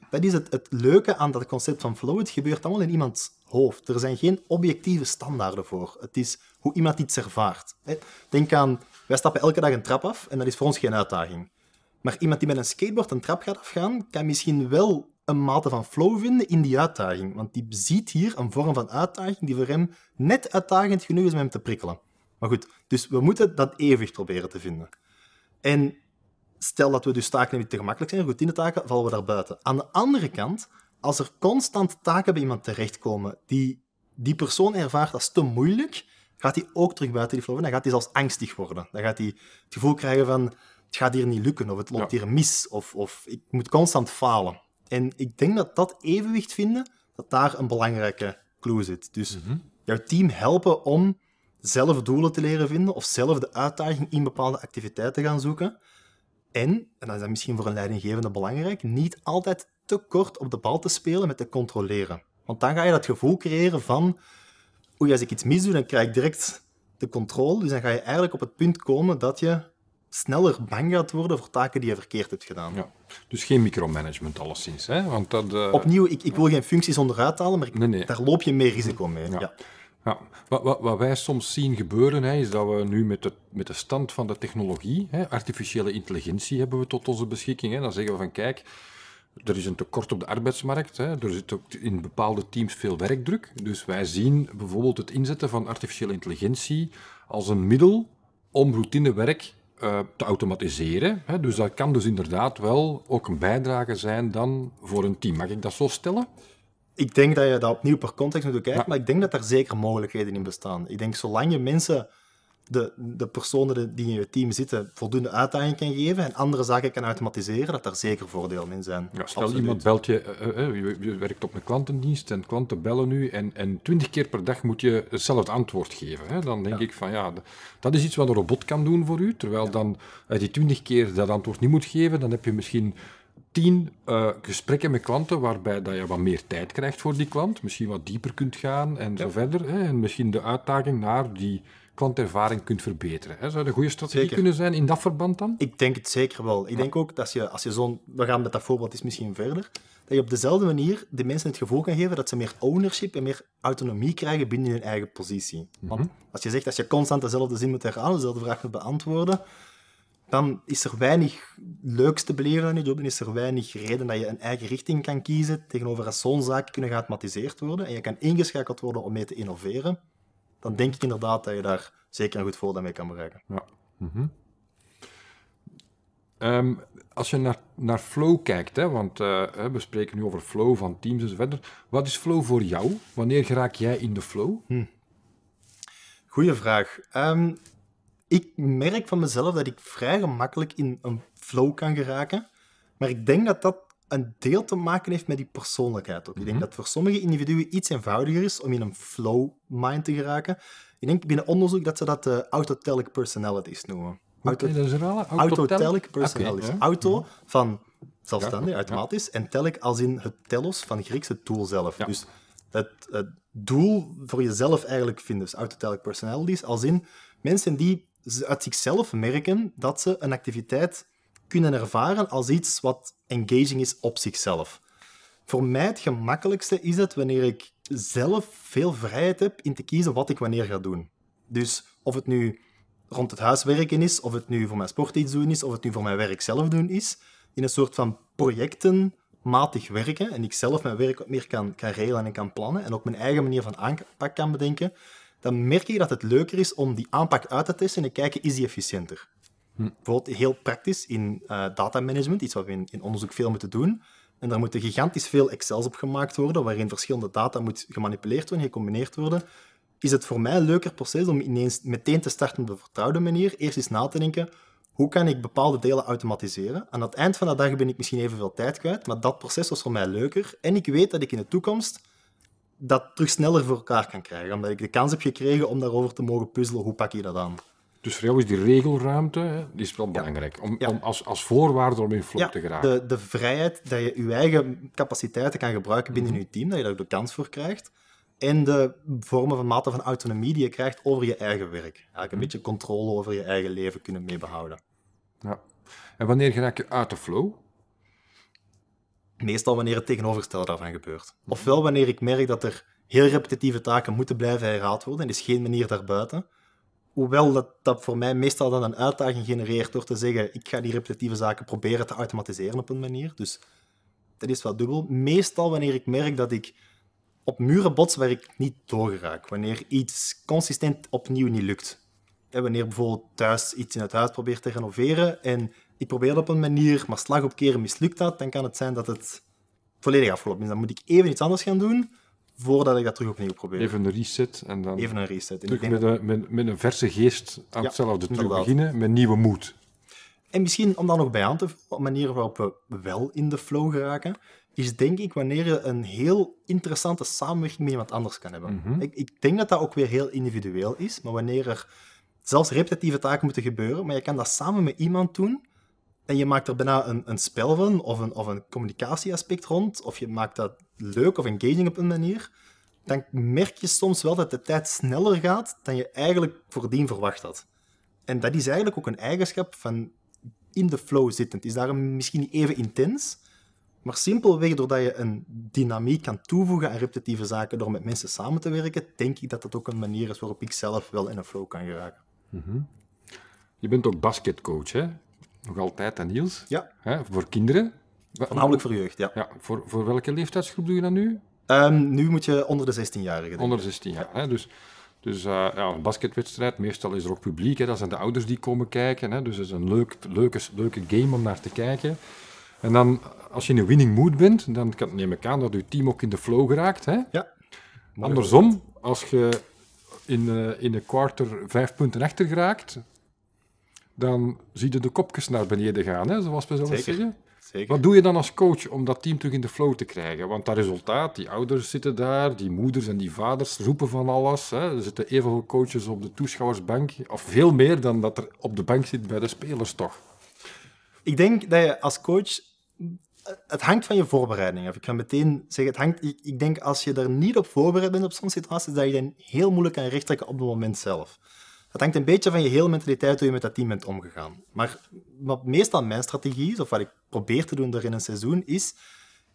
dat is het, het leuke aan dat concept van flow. Het gebeurt allemaal in iemands hoofd. Er zijn geen objectieve standaarden voor. Het is hoe iemand iets ervaart. Denk aan, wij stappen elke dag een trap af en dat is voor ons geen uitdaging. Maar iemand die met een skateboard een trap gaat afgaan, kan misschien wel een mate van flow vinden in die uitdaging. Want die ziet hier een vorm van uitdaging die voor hem net uitdagend genoeg is om hem te prikkelen. Maar goed, dus we moeten dat evenwicht proberen te vinden. En stel dat we dus taken niet te gemakkelijk zijn, taken, vallen we daar buiten. Aan de andere kant, als er constant taken bij iemand terechtkomen die die persoon ervaart als te moeilijk, gaat hij ook terug buiten die flow. Dan gaat hij zelfs angstig worden. Dan gaat hij het gevoel krijgen van het gaat hier niet lukken, of het loopt hier mis, of, of ik moet constant falen. En ik denk dat dat evenwicht vinden, dat daar een belangrijke clue zit. Dus mhm. jouw team helpen om zelf doelen te leren vinden, of zelf de uitdaging in bepaalde activiteiten te gaan zoeken. En, en dat is misschien voor een leidinggevende belangrijk, niet altijd te kort op de bal te spelen met te controleren. Want dan ga je dat gevoel creëren van, oei, als ik iets mis doe, dan krijg ik direct de controle. Dus dan ga je eigenlijk op het punt komen dat je sneller bang gaat worden voor taken die je verkeerd hebt gedaan. Ja. Dus geen micromanagement alleszins. Hè? Want dat, eh, Opnieuw, ik, ik, wil geen functies onderuit halen, maar ik, daar loop je meer risico mee. Ja. ja. Wat, wat, wat, wij soms zien gebeuren, hè, is dat we nu met de, met de stand van de technologie, hè, artificiële intelligentie hebben we tot onze beschikking. Hè. Dan zeggen we van kijk, er is een tekort op de arbeidsmarkt. Hè. Er zit ook in bepaalde teams veel werkdruk. Dus wij zien bijvoorbeeld het inzetten van artificiële intelligentie als een middel om routinewerk eh, te automatiseren. Hè? Dus dat kan dus inderdaad wel ook een bijdrage zijn dan voor een team. Mag ik dat zo stellen? Ik denk dat je dat opnieuw per context moet bekijken, maar ik denk dat er zeker mogelijkheden in bestaan. Ik denk zolang je mensen de, de personen die in je team zitten voldoende uitdaging kan geven en andere zaken kan automatiseren, dat daar zeker voordelen in zijn. Ja, stel Absoluut. iemand belt eh, eh, eh, je, je, werkt op een klantendienst en klanten bellen nu en, en twintig keer per dag moet je hetzelfde antwoord geven. Hè? Dan denk ik van ja, dat is iets wat een robot kan doen voor u, terwijl dan uit die twintig keer dat antwoord niet moet geven, dan heb je misschien tien gesprekken met klanten waarbij dat je wat meer tijd krijgt voor die klant, misschien wat dieper kunt gaan en zo verder. Hè? En misschien de uitdaging naar die klantervaring kunt verbeteren. Hè? Zou dat een goede strategie zeker. kunnen zijn in dat verband dan? Ik denk het zeker wel. Ik denk ook dat als je, als je zo'n... We gaan met dat voorbeeld is misschien verder. Dat je op dezelfde manier de mensen het gevoel kan geven dat ze meer ownership en meer autonomie krijgen binnen hun eigen positie. Mhm. Want als je zegt dat je constant dezelfde zin moet herhalen, dezelfde vraag moet beantwoorden, dan is er weinig leuks te beleven aan je job en is er weinig reden dat je een eigen richting kan kiezen tegenover als zo'n zaak kunnen geautomatiseerd worden en je kan ingeschakeld worden om mee te innoveren dan denk ik inderdaad dat je daar zeker een goed voordeel mee kan bereiken. Ja. Mhm. Ehm, als je naar, naar flow kijkt, hè, want eh, we spreken nu over flow van teams enzovoort. Wat is flow voor jou? Wanneer raak jij in de flow? Hm. Goeie vraag. Ehm, ik merk van mezelf dat ik vrij gemakkelijk in een flow kan geraken. Maar ik denk dat dat een deel te maken heeft met die persoonlijkheid ook. Ik denk mhm. dat voor sommige individuen iets eenvoudiger is om in een flow mind te geraken. Ik denk binnen onderzoek dat ze dat de eh, autotelic personalities noemen. autotelic personalities. Auto van zelfstandig, automatisch. En telic als in het telos van Grieks, het doel zelf. Dus het, het, doel voor jezelf eigenlijk vinden. Dus autotelic personalities als in mensen die uit zichzelf merken dat ze een activiteit kunnen ervaren als iets wat engaging is op zichzelf. Voor mij het gemakkelijkste is het wanneer ik zelf veel vrijheid heb in te kiezen wat ik wanneer ga doen. Dus of het nu rond het huis werken is, of het nu voor mijn sport iets doen is, of het nu voor mijn werk zelf doen is, in een soort van projectenmatig werken en ik zelf mijn werk wat meer kan, kan regelen en kan plannen en ook mijn eigen manier van aanpak kan bedenken, dan merk ik dat het leuker is om die aanpak uit te testen en te kijken, is die efficiënter? Hm. Bijvoorbeeld heel praktisch in eh, data datamanagement, iets wat we in, in, onderzoek veel moeten doen. En daar moeten gigantisch veel excels op gemaakt worden, waarin verschillende data moet gemanipuleerd worden, gecombineerd worden. Is het voor mij een leuker proces om ineens meteen te starten op de vertrouwde manier, eerst eens na te denken, hoe kan ik bepaalde delen automatiseren? Aan het eind van de dag ben ik misschien even veel tijd kwijt, maar dat proces was voor mij leuker. En ik weet dat ik in de toekomst dat terug sneller voor elkaar kan krijgen, omdat ik de kans heb gekregen om daarover te mogen puzzelen, hoe pak je dat aan? Dus voor jou is die regelruimte hè, die is wel belangrijk. Om, om, als, als voorwaarde om in flow te geraken. De, de vrijheid dat je je eigen capaciteiten kan gebruiken binnen mhm. je team, dat je daar de kans voor krijgt. En de vormen van mate van autonomie die je krijgt over je eigen werk. Eigenlijk een mhm. beetje controle over je eigen leven kunnen meebehouden. Ja. En wanneer raak je uit de flow? Meestal wanneer het tegenovergestelde daarvan gebeurt. Mhm. Ofwel wanneer ik merk dat er heel repetitieve taken moeten blijven herhaald worden en er is dus geen manier daarbuiten hoewel dat, dat voor mij meestal dan een uitdaging genereert door te zeggen, ik ga die repetitieve zaken proberen te automatiseren op een manier. Dus dat is wel dubbel. Meestal wanneer ik merk dat ik op muren bots waar ik niet door raak, wanneer iets consistent opnieuw niet lukt. En wanneer bijvoorbeeld thuis iets in het huis probeert te renoveren en ik probeer dat op een manier, maar slag op keren mislukt dat, dan kan het zijn dat het volledig afgelopen is. Dan moet ik even iets anders gaan doen voordat ik dat terug opnieuw probeer. Even een reset en dan... Even een reset. En terug met, een, een verse geest aan ja, hetzelfde terug beginnen, met nieuwe moed. En misschien om dan nog bij aan te vullen, op manier waarop we wel in de flow geraken, is denk ik wanneer je een heel interessante samenwerking met iemand anders kan hebben. Mhm. ik, ik, denk dat dat ook weer heel individueel is, maar wanneer er zelfs repetitieve taken moeten gebeuren, maar je kan dat samen met iemand doen en je maakt er bijna een, een spel van, of een, of een communicatieaspect rond, of je maakt dat leuk of engaging op een manier, dan merk je soms wel dat de tijd sneller gaat dan je eigenlijk voordien verwacht had. En dat is eigenlijk ook een eigenschap van in de flow zitten. Het is daarom misschien niet even intens, maar simpelweg doordat je een dynamiek kan toevoegen aan repetitieve zaken door met mensen samen te werken, denk ik dat dat ook een manier is waarop ik zelf wel in een flow kan geraken. Mhm. Je bent ook basketcoach, hè? nog altijd aan Niels. Ja. Hè, voor kinderen. Voornamelijk voor jeugd, ja. ja voor, voor welke leeftijdsgroep doe je dat nu? Ehm, nu moet je onder de 16-jarigen. Onder de 16 jaar, hè, dus... Dus eh, ja, een basketwedstrijd, meestal is er ook publiek, hè, dat zijn de ouders die komen kijken. Hè, dus het is een leuk, leuke, leuke game om naar te kijken. En dan, als je in een winning mood bent, dan kan, neem ik aan dat je team ook in de flow geraakt. Hè? Ja. Andersom, als je in, uh, in de quarter vijf punten achter geraakt, dan zie je de kopjes naar beneden gaan, hè, zoals we zelf zeggen. Zeker. Wat doe je dan als coach om dat team terug in de flow te krijgen? Want dat resultaat, die ouders zitten daar, die moeders en die vaders roepen van alles. Hè. Er zitten evenveel coaches op de toeschouwersbank, of veel meer dan dat er op de bank zit bij de spelers toch? Ik denk dat je als coach het hangt van je voorbereiding Ik ga meteen zeggen, het hangt, ik, denk als je er niet op voorbereid bent op sommige situaties, dat je dan heel moeilijk kan rechttrekken op het moment zelf. Dat hangt een beetje van je hele mentaliteit hoe je met dat team bent omgegaan. Maar wat meestal mijn strategie is, of wat ik probeer te doen er in een seizoen, is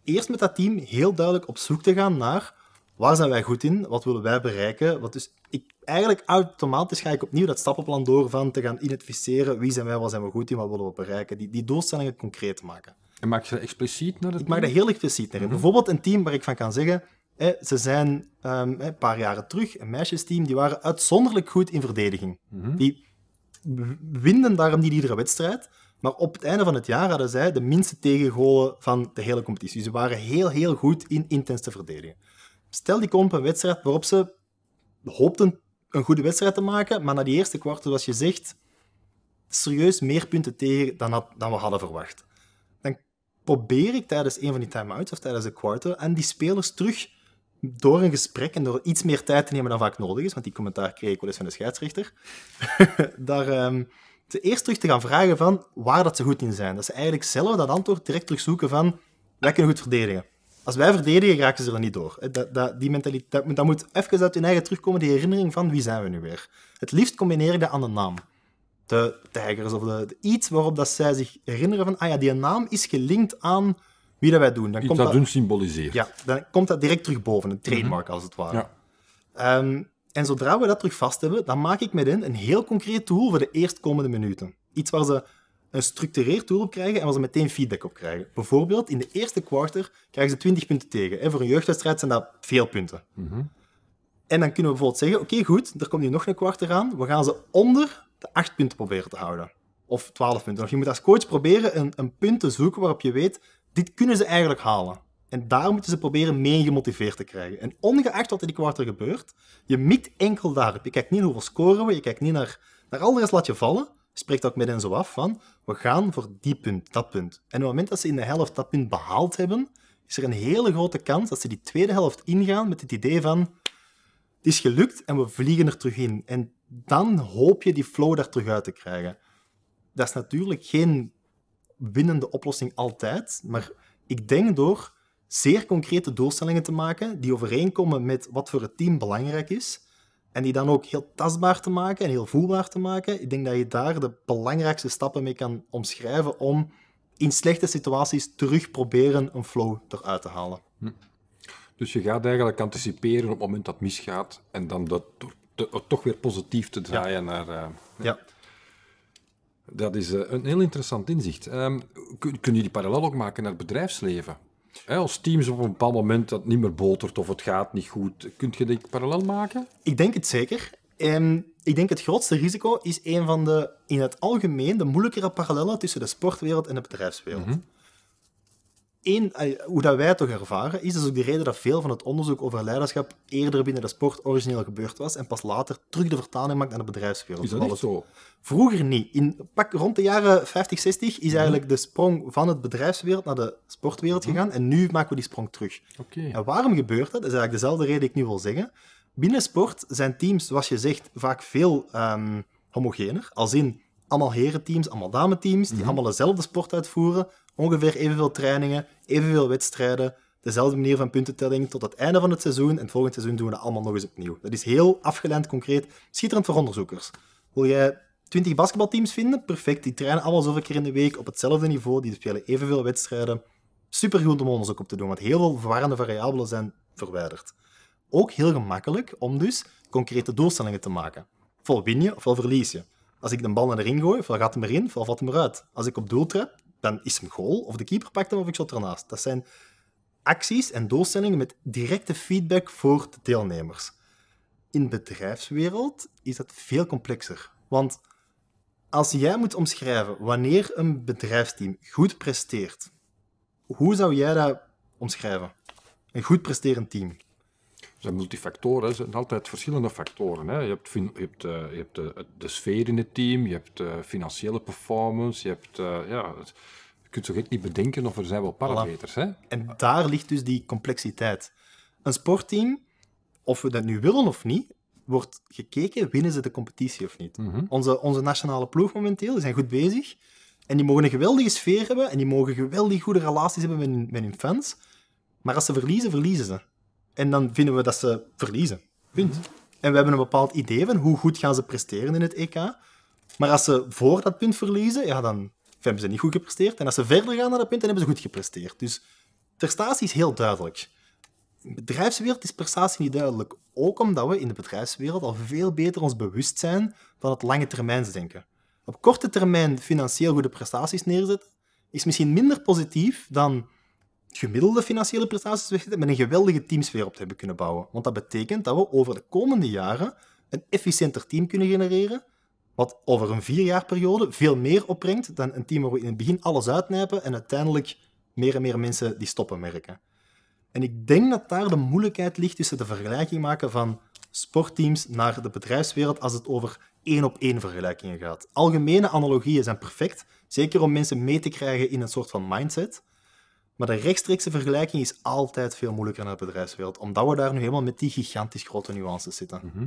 eerst met dat team heel duidelijk op zoek te gaan naar waar zijn wij goed in, wat willen wij bereiken. Wat dus ik, eigenlijk automatisch ga ik opnieuw dat stappenplan door van te gaan identificeren wie zijn wij, wat zijn we goed in, wat willen we bereiken. Die, die doelstellingen concreet maken. En maak je dat expliciet naar het Ik maak dat heel expliciet naar. Mhm. Bijvoorbeeld een team waar ik van kan zeggen, ze zijn ehm, een paar jaren terug, een meisjesteam, die waren uitzonderlijk goed in verdediging. Mhm. Die winden daarom niet iedere wedstrijd, maar op het einde van het jaar hadden zij de minste tegengolen van de hele competitie. Ze waren heel, heel goed in intens te verdedigen. Stel, die komen een wedstrijd waarop ze hoopten een goede wedstrijd te maken, maar na die eerste kwart, zoals je zegt, serieus meer punten tegen dan, dan we hadden verwacht. Dan probeer ik tijdens een van die time-outs of tijdens de quarter aan die spelers terug door een gesprek en door iets meer tijd te nemen dan vaak nodig is, want die commentaar kreeg ik wel eens van de scheidsrechter, daar um, ze eerst terug te gaan vragen van waar dat ze goed in zijn. Dat ze eigenlijk zelf dat antwoord direct terugzoeken van wij kunnen goed verdedigen. Als wij verdedigen, raken ze er niet door. Eh, dat, die mentaliteit, dat, moet even uit hun eigen terugkomen, die herinnering van wie zijn we nu weer. Het liefst combineer ik dat aan de naam. De tijgers of de, de iets waarop dat zij zich herinneren van, ah ja, die naam is gelinkt aan wie dat wij doen. Dan komt dat, symboliseert. Ja, dan komt dat direct terug boven, een trademark als het ware. Ja. Ehm, en zodra we dat terug vast hebben, dan maak ik met in een heel concreet tool voor de eerstkomende minuten. Iets waar ze een structureerd tool op krijgen en waar ze meteen feedback op krijgen. Bijvoorbeeld, in de eerste quarter krijgen ze 20 punten tegen. En voor een jeugdwedstrijd zijn dat veel punten. Mhm. En dan kunnen we bijvoorbeeld zeggen, oké, goed, er komt nu nog een kwartier aan. We gaan ze onder de 8 punten proberen te houden. Of 12 punten. Of je moet als coach proberen een, een punt te zoeken waarop je weet, dit kunnen ze eigenlijk halen. En daar moeten ze proberen mee gemotiveerd te krijgen. En ongeacht wat in die kwartier gebeurt, je mikt enkel daarop. Je kijkt niet hoeveel scoren we, je kijkt niet naar, naar al de rest laat je vallen. Spreekt ook met hen zo af van, we gaan voor die punt, dat punt. En op het moment dat ze in de helft dat punt behaald hebben, is er een hele grote kans dat ze die tweede helft ingaan met het idee van, het is gelukt en we vliegen er terug in. En dan hoop je die flow daar terug uit te krijgen. Dat is natuurlijk geen winnende oplossing altijd. Maar ik denk door zeer concrete doelstellingen te maken die overeenkomen met wat voor het team belangrijk is. En die dan ook heel tastbaar te maken en heel voelbaar te maken. Ik denk dat je daar de belangrijkste stappen mee kan omschrijven om in slechte situaties terug proberen een flow eruit te halen. Hm. Dus je gaat eigenlijk anticiperen op het moment dat het misgaat en dan dat toch weer positief te draaien naar... Eh, ja. ja. Dat is eh, een heel interessant inzicht. Ehm, kun, je die parallel ook maken naar het bedrijfsleven? als teams op een bepaald moment dat niet meer botert of het gaat niet goed, kun je die parallel maken? Ik denk het zeker. Um, ik denk het grootste risico is een van de in het algemeen de moeilijkere parallellen tussen de sportwereld en de bedrijfswereld. Mhm één, hoe dat wij het toch ervaren, is dus ook de reden dat veel van het onderzoek over leiderschap eerder binnen de sport origineel gebeurd was en pas later terug de vertaling maakt naar de bedrijfswereld. Is dat alles zo? Vroeger niet. In, rond de jaren 50, 60 is mhm. eigenlijk de sprong van het bedrijfswereld naar de sportwereld mhm. gegaan en nu maken we die sprong terug. Oké. En waarom gebeurt dat? Dat is eigenlijk dezelfde reden die ik nu wil zeggen. Binnen sport zijn teams, zoals je zegt, vaak veel ehm, homogener. Als in, allemaal herenteams, allemaal dameteams, die mhm. allemaal dezelfde sport uitvoeren. Ongeveer evenveel trainingen, evenveel wedstrijden, dezelfde manier van puntentelling tot het einde van het seizoen. En het volgend seizoen doen we dat allemaal nog eens opnieuw. Dat is heel afgelend, concreet, schitterend voor onderzoekers. Wil jij 20 basketbalteams vinden? Perfect, die trainen allemaal zoveel keer in de week op hetzelfde niveau, die spelen evenveel wedstrijden. Supergoed om onderzoek op te doen, want heel veel verwarrende variabelen zijn verwijderd. Ook heel gemakkelijk om dus concrete doelstellingen te maken. Vol win je, vol verlies je. Als ik de bal naar de gooi, ofwel gaat hem erin, ofwel valt hem eruit. Als ik op doel trap, dan is hem goal, of de keeper pakt hem, of ik zat ernaast. Dat zijn acties en doelstellingen met directe feedback voor de deelnemers. In de bedrijfswereld is dat veel complexer. Want als jij moet omschrijven wanneer een bedrijfsteam goed presteert, hoe zou jij dat omschrijven? Een goed presterend team zijn multifactoren, zijn altijd verschillende factoren. Hè. Je hebt, hebt, je hebt eh, eh, de, sfeer in het team, je hebt eh, financiële performance, je hebt... ja, je kunt zo gek niet bedenken of er zijn wel parameters. Hè? En daar ligt dus die complexiteit. Een sportteam, of we dat nu willen of niet, wordt gekeken, winnen ze de competitie of niet. Mhm. onze, onze nationale ploeg momenteel, die zijn goed bezig. En die mogen een geweldige sfeer hebben en die mogen geweldig goede relaties hebben met met hun fans. Maar als ze verliezen, verliezen ze. En dan vinden we dat ze verliezen. Punt. En we hebben een bepaald idee van hoe goed gaan ze presteren in het EK. Maar als ze voor dat punt verliezen, ja, dan hebben ze niet goed gepresteerd. En als ze verder gaan naar dat punt, dan hebben ze goed gepresteerd. Dus prestatie is heel duidelijk. In de bedrijfswereld is prestatie niet duidelijk. Ook omdat we in de bedrijfswereld al veel beter ons bewust zijn van het lange termijn denken. Op korte termijn financieel goede prestaties neerzetten is misschien minder positief dan gemiddelde financiële prestaties wegzetten met een geweldige teamsfeer op te hebben kunnen bouwen. Want dat betekent dat we over de komende jaren een efficiënter team kunnen genereren, wat over een periode veel meer opbrengt dan een team waar we in het begin alles uitnijpen en uiteindelijk meer en meer mensen die stoppen merken. En ik denk dat daar de moeilijkheid ligt tussen de vergelijking maken van sportteams naar de bedrijfswereld als het over één op één vergelijkingen gaat. Algemene analogieën zijn perfect, zeker om mensen mee te krijgen in een soort van mindset. Maar de rechtstreekse vergelijking is altijd veel moeilijker in het bedrijfswereld, omdat we daar nu helemaal met die gigantisch grote nuances zitten. Mhm.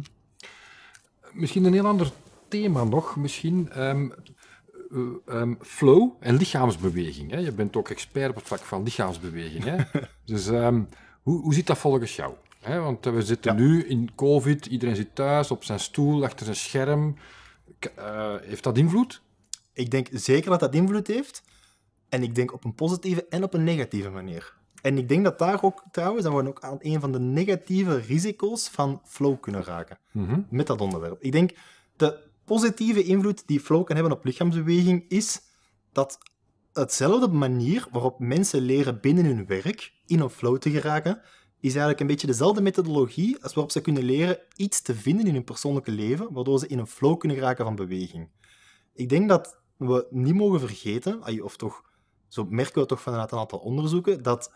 Misschien een heel ander thema nog. Misschien ehm, eh, ehm, flow en lichaamsbeweging. Hè? Je bent ook expert op het vlak van lichaamsbeweging. Hè? dus ehm, hoe, hoe zit dat volgens jou? Want eh, we zitten nu in COVID, iedereen zit thuis op zijn stoel, achter zijn scherm. Eh, heeft dat invloed? Ik denk zeker dat dat invloed heeft. En ik denk op een positieve en op een negatieve manier. En ik denk dat daar ook trouwens, dan worden ook aan een van de negatieve risico's van flow kunnen raken. Mhm. Met dat onderwerp. Ik denk de positieve invloed die flow kan hebben op lichaamsbeweging is dat hetzelfde manier waarop mensen leren binnen hun werk in een flow te geraken, is eigenlijk een beetje dezelfde methodologie als waarop ze kunnen leren iets te vinden in hun persoonlijke leven, waardoor ze in een flow kunnen geraken van beweging. Ik denk dat we niet mogen vergeten, of toch zo merken we toch vanuit een aantal onderzoeken, dat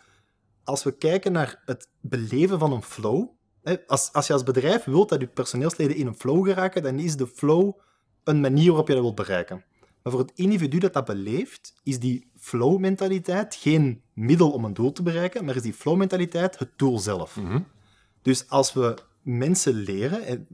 als we kijken naar het beleven van een flow, hè, als, als je als bedrijf wilt dat je personeelsleden in een flow geraken, dan is de flow een manier waarop je dat wilt bereiken. Maar voor het individu dat dat beleeft, is die flow-mentaliteit geen middel om een doel te bereiken, maar is die flow-mentaliteit het doel zelf. Mhm. Dus als we mensen leren,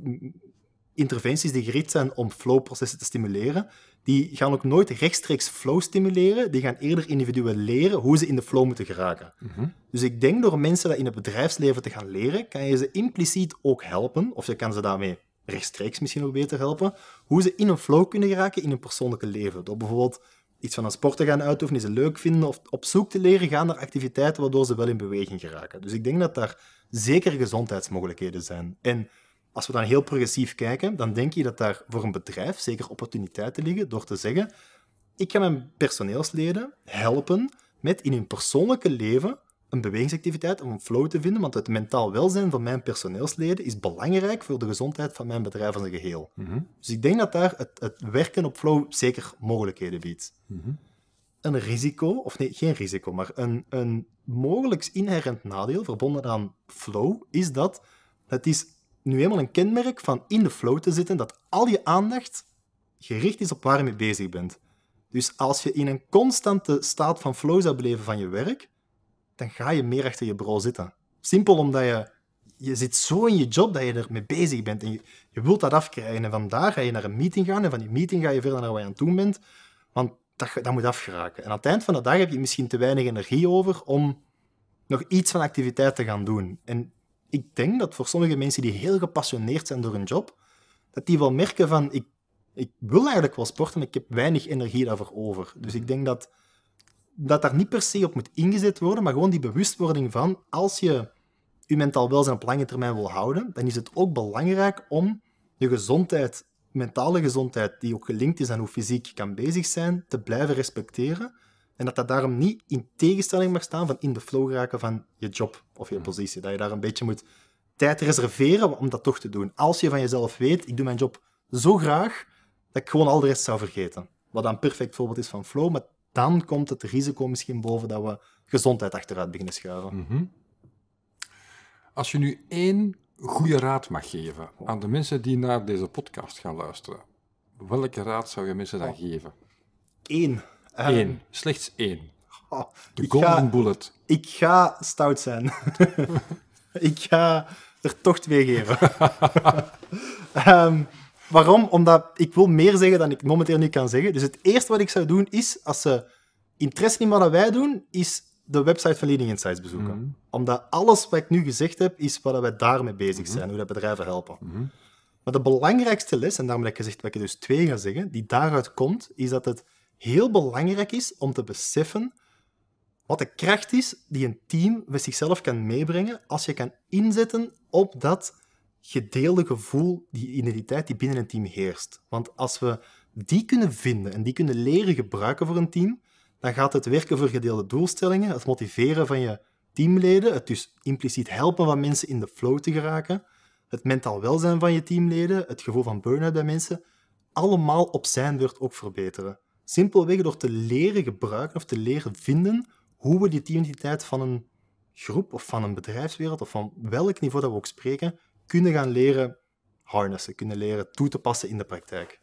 interventies die gericht zijn om flow-processen te stimuleren, die gaan ook nooit rechtstreeks flow stimuleren. Die gaan eerder individuen leren hoe ze in de flow moeten geraken. Mhm. Dus ik denk door mensen dat in het bedrijfsleven te gaan leren, kan je ze impliciet ook helpen, of je kan ze daarmee rechtstreeks misschien ook beter helpen, hoe ze in een flow kunnen geraken in hun persoonlijke leven. Door bijvoorbeeld iets van een sport te gaan uitoefenen, die ze leuk vinden, of op zoek te leren gaan naar activiteiten waardoor ze wel in beweging geraken. Dus ik denk dat daar zeker gezondheidsmogelijkheden zijn. En als we dan heel progressief kijken, dan denk je dat daar voor een bedrijf zeker opportuniteiten liggen door te zeggen: ik ga mijn personeelsleden helpen met in hun persoonlijke leven een bewegingsactiviteit om een flow te vinden, want het mentaal welzijn van mijn personeelsleden is belangrijk voor de gezondheid van mijn bedrijf als geheel. Mhm. Dus ik denk dat daar het, werken op flow zeker mogelijkheden biedt. Mhm. Een risico, of nee, geen risico, maar een, een mogelijk inherent nadeel verbonden aan flow is dat het is nu eenmaal een kenmerk van in de flow te zitten, dat al je aandacht gericht is op waar je mee bezig bent. Dus als je in een constante staat van flow zou beleven van je werk, dan ga je meer achter je bureau zitten. Simpel omdat je, je zit zo in je job dat je ermee bezig bent en je, je wilt dat afkrijgen. En vandaar ga je naar een meeting gaan en van die meeting ga je verder naar waar je aan toe bent, want dat, dat moet afgeraken. En aan het eind van de dag heb je misschien te weinig energie over om nog iets van activiteit te gaan doen. En ik denk dat voor sommige mensen die heel gepassioneerd zijn door hun job, dat die wel merken van, ik, ik wil eigenlijk wel sporten, maar ik heb weinig energie daarvoor over. Dus ik denk dat, dat daar niet per se op moet ingezet worden, maar gewoon die bewustwording van, als je je mentaal welzijn op lange termijn wil houden, dan is het ook belangrijk om je gezondheid, mentale gezondheid, die ook gelinkt is aan hoe fysiek je kan bezig zijn, te blijven respecteren en dat dat daarom niet in tegenstelling mag staan van in de flow raken van je job of je hmm. positie. Dat je daar een beetje moet tijd reserveren om dat toch te doen. Als je van jezelf weet, ik doe mijn job zo graag dat ik gewoon al de rest zou vergeten. Wat dan een perfect voorbeeld is van flow, maar dan komt het risico misschien boven dat we gezondheid achteruit beginnen schuiven. Mhm. Als je nu één goede raad mag geven aan de mensen die naar deze podcast gaan luisteren, welke raad zou je mensen dan oh. geven? Eén. Eén. Slechts één. Oh, de golden bullet. Ik ga stout zijn. ik ga er toch twee geven. Ehm, waarom? Omdat ik wil meer zeggen dan ik momenteel nu kan zeggen. Dus het eerste wat ik zou doen is, als ze interesse in wat wij doen, is de website van Leading Insights bezoeken. Mhm. Omdat alles wat ik nu gezegd heb, is wat wij daarmee bezig mhm. zijn, hoe dat bedrijven helpen. Mhm. Maar de belangrijkste les, en daarom heb ik gezegd wat ik dus twee ga zeggen, die daaruit komt, is dat het heel belangrijk is om te beseffen wat de kracht is die een team met zichzelf kan meebrengen als je kan inzetten op dat gedeelde gevoel, die identiteit die binnen een team heerst. Want als we die kunnen vinden en die kunnen leren gebruiken voor een team, dan gaat het werken voor gedeelde doelstellingen, het motiveren van je teamleden, het dus impliciet helpen van mensen in de flow te geraken, het mentaal welzijn van je teamleden, het gevoel van burn-out bij mensen, allemaal op zijn beurt ook verbeteren. Simpelweg door te leren gebruiken of te leren vinden hoe we die identiteit van een groep of van een bedrijfswereld of van welk niveau dat we ook spreken, kunnen gaan leren harnessen, kunnen leren toe te passen in de praktijk.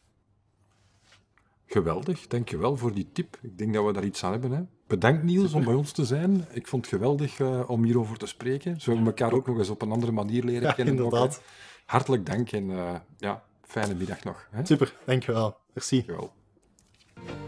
Geweldig, dankjewel voor die tip. Ik denk dat we daar iets aan hebben. Hè? Bedankt Niels om bij ons te zijn. Ik vond het geweldig uh, om hierover te spreken. Zullen we elkaar ook nog eens op een andere manier leren kennen. Inderdaad. Hartelijk dank en eh, ja, fijne middag nog. Hè? Super, dankjewel. Merci. Thank you.